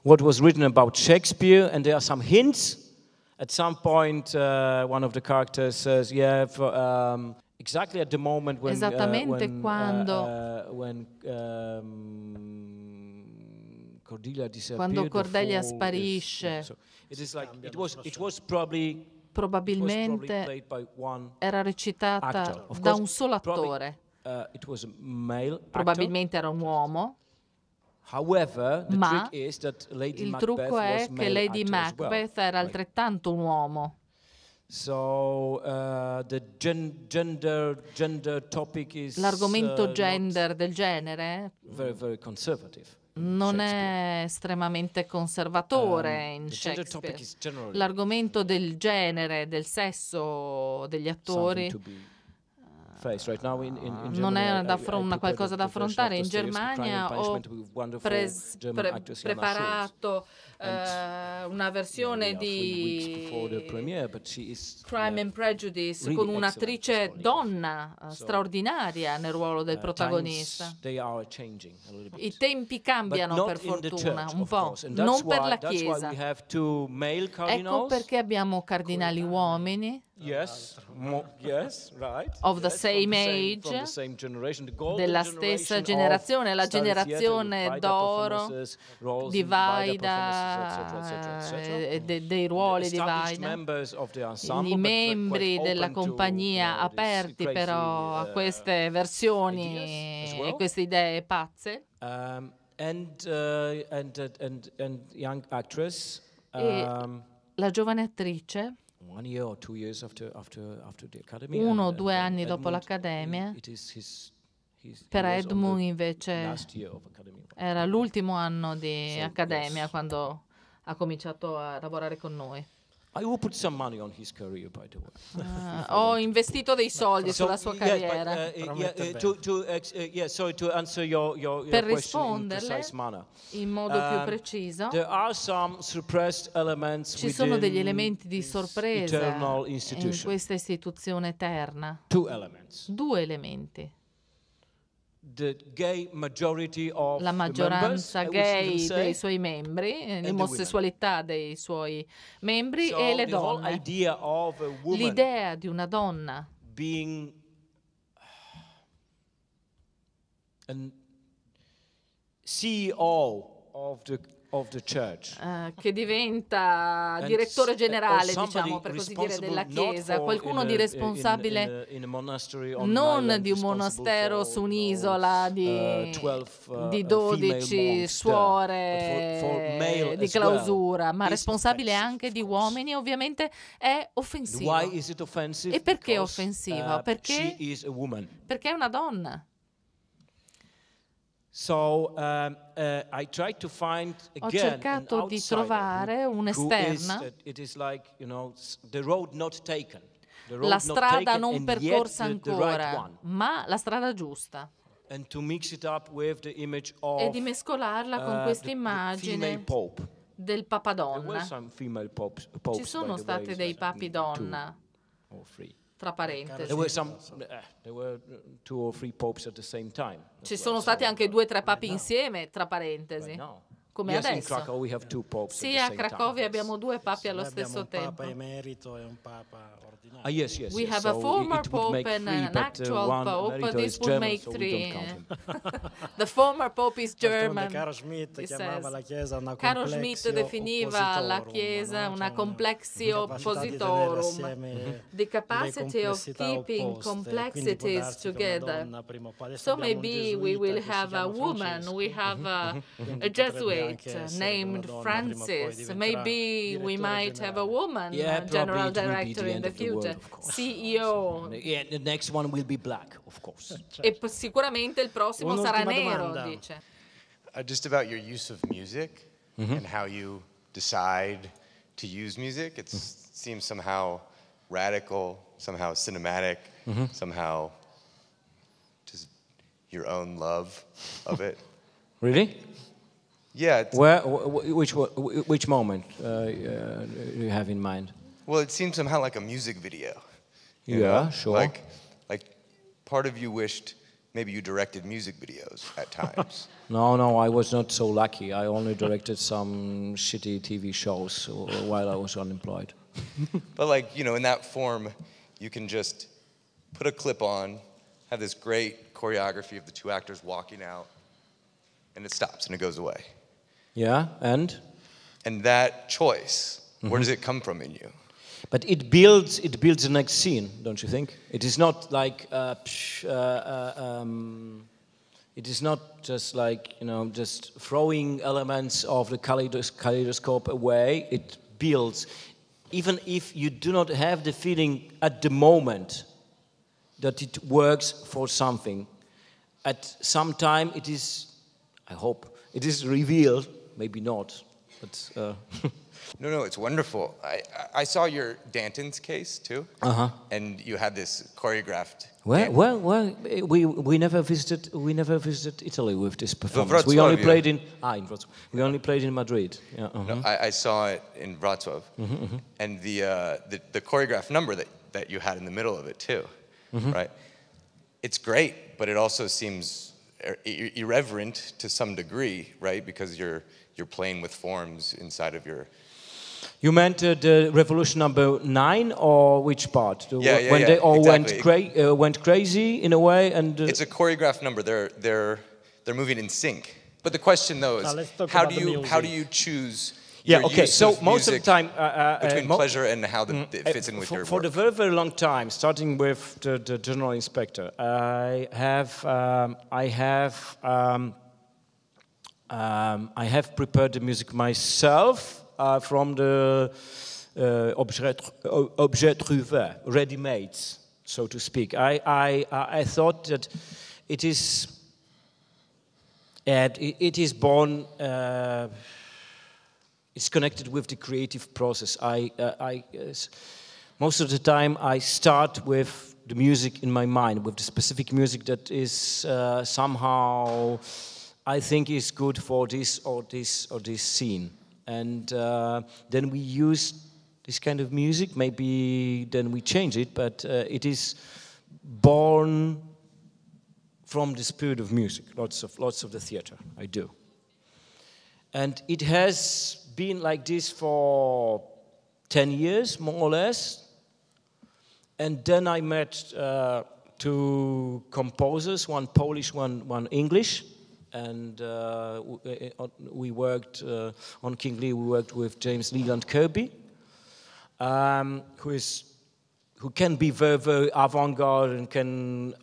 what was written about Shakespeare, and there are some hints. At some point, uh, one of the characters says, "Yeah, for, um, exactly at the moment when uh, Esattamente uh, when, quando uh, uh, when, um, Cordelia quando Cordelia sparisce. Is, so it is like it was it was probably probabilmente era recitata da un solo attore. Uh, probabilmente era un uomo. However, Ma il trucco è che Lady Macbeth well, era altrettanto un uomo. So, uh, gen- gender, gender is, L'argomento uh, gender del genere very, very non è estremamente conservatore um, in Shakespeare. L'argomento del genere, del sesso degli attori non è un qualcosa da affrontare. In Germania ho pres- pre- preparato uh, una versione di Crime and Prejudice con un'attrice donna straordinaria nel ruolo del uh, protagonista. I tempi cambiano per fortuna, un po', non per la Chiesa. Ecco perché abbiamo cardinali uomini Yes, mo, yes, right. Of the yes, same age, the same, the della stessa generazione, la generazione d'oro di Vaida eh, dei ruoli di Vaida, i membri della compagnia aperti però uh, a queste versioni e queste idee pazze. Um, uh, uh, e um, la giovane attrice uno o due anni dopo l'accademia. Per Edmund invece era l'ultimo anno di accademia quando ha cominciato a lavorare con noi. I will put some money on his career, by the way. Ah, ho investito dei soldi so, sulla sua carriera. sorry, to answer your, your, your per risponderle in, in, modo um, più preciso, ci sono degli elementi di sorpresa in questa istituzione eterna. Due elementi la maggioranza gay dei suoi membri, eh, l'omosessualità dei suoi membri so e le donne. L'idea di una donna being CEO uh, che diventa direttore generale, diciamo, per così dire, della Chiesa, qualcuno di responsabile in a, in a non di un monastero su un'isola uh, di, uh, uh, di 12 suore di clausura, ma responsabile anche di uomini, ovviamente è offensivo. E perché è offensiva? Perché, perché è una donna. So, um, uh, I tried to find Ho cercato di trovare un'esterna. Uh, like, you know, la strada not taken, non percorsa the, ancora, the right ma la strada giusta. e di mescolarla con uh, questa immagine del papadonna. Popes, popes, Ci sono stati dei papi donna. Two or three tra parentesi. Eh, Ci sono stati anche due o tre papi insieme, tra parentesi come yes, adesso. Sì, a Cracovia abbiamo due papi yes, allo stesso tempo. Ah, yes, yes, We have so a former pope and three, an uh, actual uh, pope. This would German, make so three. the former pope is German. Caro Schmidt Caro Schmidt definiva la Chiesa una complexio oppositorum, cioè, the capacity of keeping complexities together. So maybe we will have a woman, we have a, a Jesuit. candidate uh, named Francis. Maybe we might have a woman yeah, uh, general director in the, the future, world, CEO. Yeah, the next one will be black, of course. E sicuramente il prossimo sarà nero, dice. Uh, just about your use of music mm -hmm. and how you decide to use music. It mm mm-hmm. seems somehow radical, somehow cinematic, mm -hmm. somehow just your own love of it. really? Yeah. Where? Which which moment uh, uh, you have in mind? Well, it seemed somehow like a music video. yeah, know? sure. Like, like part of you wished maybe you directed music videos at times. no, no, I was not so lucky. I only directed some shitty TV shows uh, while I was unemployed. but like you know, in that form, you can just put a clip on, have this great choreography of the two actors walking out, and it stops and it goes away. Yeah, and? And that choice, mm-hmm. where does mm-hmm. it come from in you? But it builds, it builds the next scene, don't you think? It is not like, uh, psh, uh, uh, um, it is not just like, you know, just throwing elements of the kaleidoscope away. It builds. Even if you do not have the feeling at the moment that it works for something, at some time it is, I hope, it is revealed maybe not. But uh, no, no, it's wonderful. I, I saw your Danton's case too, uh-huh. and you had this choreographed. Well, well, well, we, we never visited we never visited Italy with this performance. We only played in ah in Wrocław. We only played in Madrid. Yeah, uh-huh. no, I, I, saw it in Wrocław, mm-hmm, mm-hmm. and the, uh, the the choreographed number that that you had in the middle of it too, mm-hmm. right? It's great, but it also seems irreverent to some degree, right? Because you're you're playing with forms inside of your. You meant uh, the revolution number nine, or which part? The, yeah, yeah, when yeah, they all exactly. went, cra- uh, went crazy in a way, and uh... it's a choreographed number. They're they're they're moving in sync. But the question though is, how do you how do you choose? Yeah, Your okay. So most of the time, uh, uh, uh between uh, pleasure and how the, mm, it eh, fits in with for, your work. For the very, very long time, starting with the, the general inspector, I have, um, I have um, um, I have prepared the music myself uh, from the uh, objet, uh, objet trouvé, ready-made, so to speak. I, I, I thought that it is, and it is born, uh, it's connected with the creative process. I, uh, I, uh, most of the time I start with the music in my mind, with the specific music that is somehow I think is good for this or this or this scene. And uh, then we use this kind of music, maybe then we change it, but uh, it is born from the spirit of music, lots of, lots of the theater I do. And it has been like this for 10 years, more or less. And then I met uh, two composers, one Polish, one, one English and uh, uh, uh, we worked on King Lee. We worked with James Leland Kirby, um, who is who can be very, very avant-garde and can,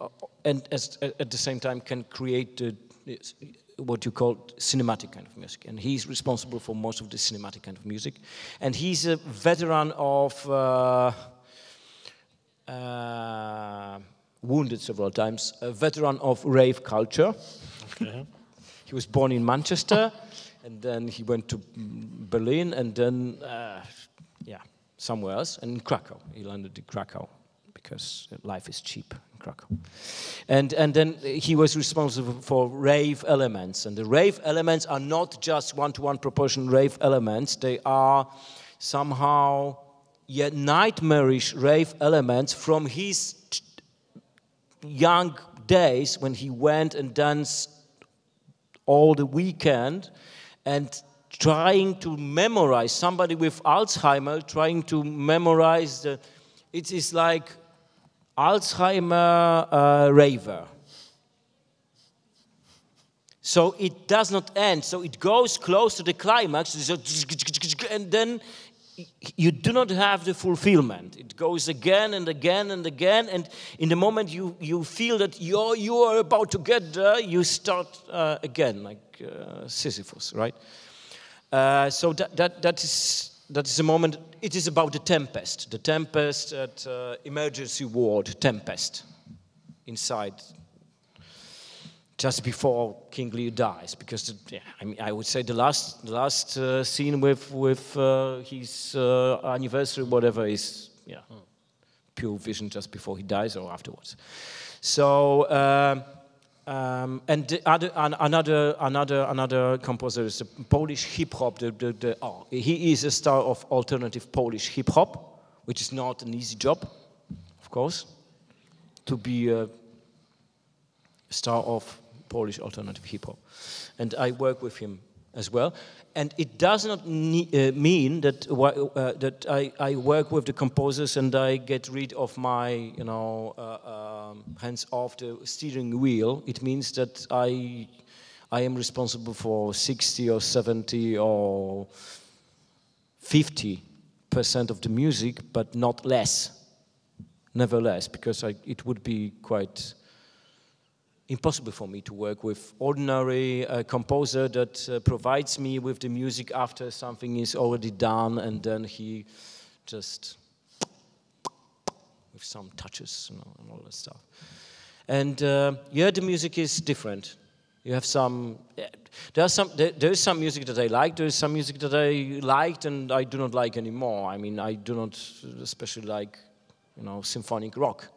and as, at the same time can create what you call cinematic kind of music. And he's responsible for most of the cinematic kind of music. And he's a veteran of uh, uh, wounded several times, a veteran of rave culture. Okay. He was born in Manchester, and then he went to Berlin, and then, uh, yeah, somewhere else, and Krakow. He landed in Krakow because uh, life is cheap in Krakow. And, and then he was responsible for rave elements. And the rave elements are not just one to one proportion rave elements, they are somehow yet nightmarish rave elements from his young days when he went and danced all the weekend and trying to memorize somebody with Alzheimer, trying to memorize the, it is like Alzheimer uh, raver. So it does not end. So it goes close to the climax, and then you do not have the fulfillment. It goes again and again and again. And in the moment you, you feel that you're, you are about to get there, you start uh, again, like uh, Sisyphus, right? Uh, so that, that, that, is, that is the moment. It is about the tempest, the tempest at uh, emergency ward, tempest inside just before King Lear dies, because yeah, I mean I would say the last the last uh, scene with with uh, his uh, anniversary, whatever, is yeah, pure vision just before he dies or afterwards. So. um, um and other, an, another, another, another composer is a Polish hip hop. The, the, the, oh, he is a star of alternative Polish hip hop, which is not an easy job, of course, to be a star of Polish alternative hip hop. And I work with him as well. And it does not uh, mean that uh, that I, I work with the composers and I get rid of my you know uh, um, hands off the steering wheel. It means that I I am responsible for 60 or 70 or 50 percent of the music, but not less. Nevertheless, because I, it would be quite impossible for me to work with ordinary uh, composer that uh, provides me with the music after something is already done and then he just with some touches you know, and all that stuff and uh, yeah the music is different you have some there are some there, there is some music that i like there is some music that i liked and i do not like anymore i mean i do not especially like you know symphonic rock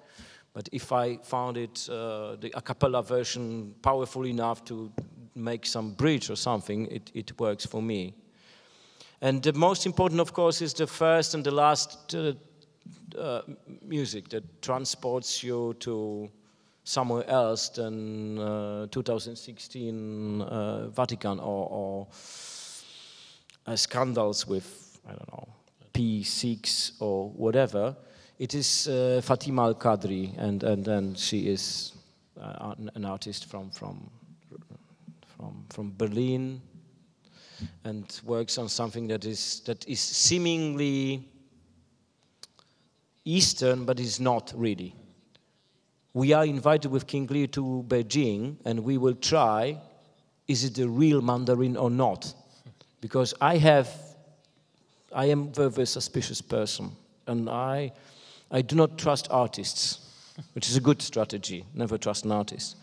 but if I found it, uh, the a cappella version, powerful enough to make some bridge or something, it, it works for me. And the most important, of course, is the first and the last uh, uh, music that transports you to somewhere else than uh, 2016 uh, Vatican or, or uh, scandals with, I don't know, P6 or whatever. It is uh, Fatima Al Qadri, and, and, and she is uh, an artist from, from, from, from Berlin and works on something that is, that is seemingly Eastern, but is not really. We are invited with King Lear to Beijing, and we will try is it the real Mandarin or not? Because I have, I am a very, very suspicious person, and I I do not trust artists, which is a good strategy, never trust an artist.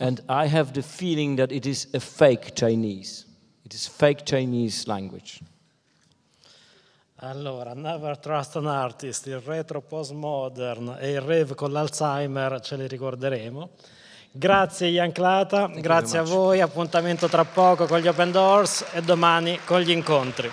And I have the feeling that it is a fake Chinese. It is fake Chinese language. Allora, Never Trust an Artist, il retro postmodern e il rave con l'Alzheimer ce li ricorderemo. Grazie Ian Clata, grazie a voi, appuntamento tra poco con gli Open Doors e domani con gli incontri.